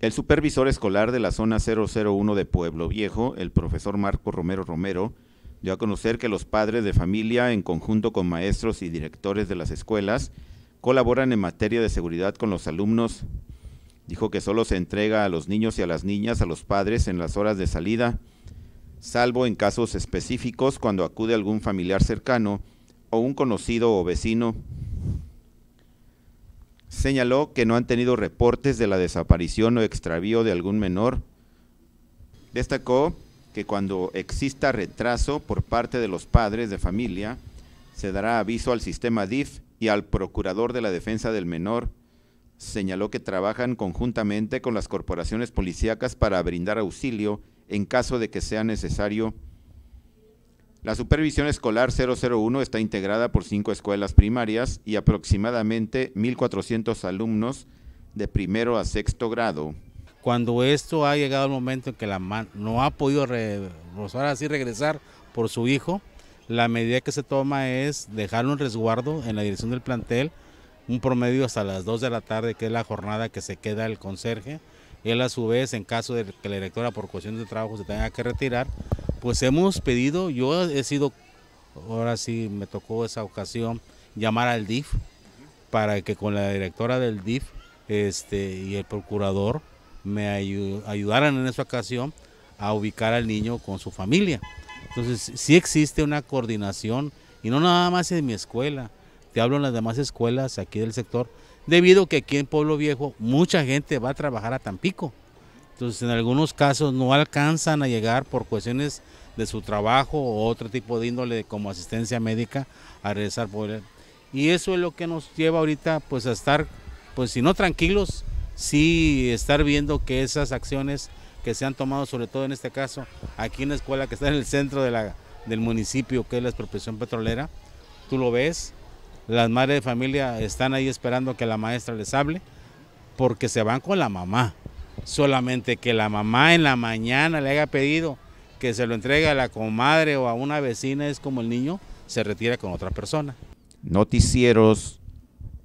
El supervisor escolar de la zona 001 de Pueblo Viejo, el profesor Marco Romero Romero, dio a conocer que los padres de familia, en conjunto con maestros y directores de las escuelas, colaboran en materia de seguridad con los alumnos. Dijo que solo se entrega a los niños y a las niñas a los padres en las horas de salida, salvo en casos específicos cuando acude algún familiar cercano o un conocido o vecino señaló que no han tenido reportes de la desaparición o extravío de algún menor. Destacó que cuando exista retraso por parte de los padres de familia, se dará aviso al sistema DIF y al procurador de la defensa del menor. Señaló que trabajan conjuntamente con las corporaciones policíacas para brindar auxilio en caso de que sea necesario la Supervisión Escolar 001 está integrada por cinco escuelas primarias y aproximadamente 1.400 alumnos de primero a sexto grado. Cuando esto ha llegado al momento en que la no ha podido pues así regresar por su hijo, la medida que se toma es dejarlo un resguardo en la dirección del plantel, un promedio hasta las 2 de la tarde, que es la jornada que se queda el conserje. Él a su vez, en caso de que la directora por cuestión de trabajo se tenga que retirar, pues hemos pedido, yo he sido, ahora sí me tocó esa ocasión, llamar al DIF para que con la directora del DIF este, y el procurador me ayudaran en esa ocasión a ubicar al niño con su familia. Entonces, sí existe una coordinación, y no nada más en mi escuela, te hablo en las demás escuelas aquí del sector, debido que aquí en Pueblo Viejo mucha gente va a trabajar a Tampico. Entonces, en algunos casos no alcanzan a llegar por cuestiones de su trabajo o otro tipo de índole como asistencia médica a regresar por él. Y eso es lo que nos lleva ahorita pues a estar, pues si no tranquilos, sí estar viendo que esas acciones que se han tomado, sobre todo en este caso, aquí en la escuela que está en el centro de del municipio, que es la expropiación petrolera, tú lo ves, las madres de familia están ahí esperando que la maestra les hable, porque se van con la mamá solamente que la mamá en la mañana le haya pedido que se lo entregue a la comadre o a una vecina, es como el niño se retira con otra persona. Noticieros,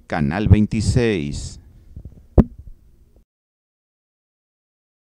Canal 26.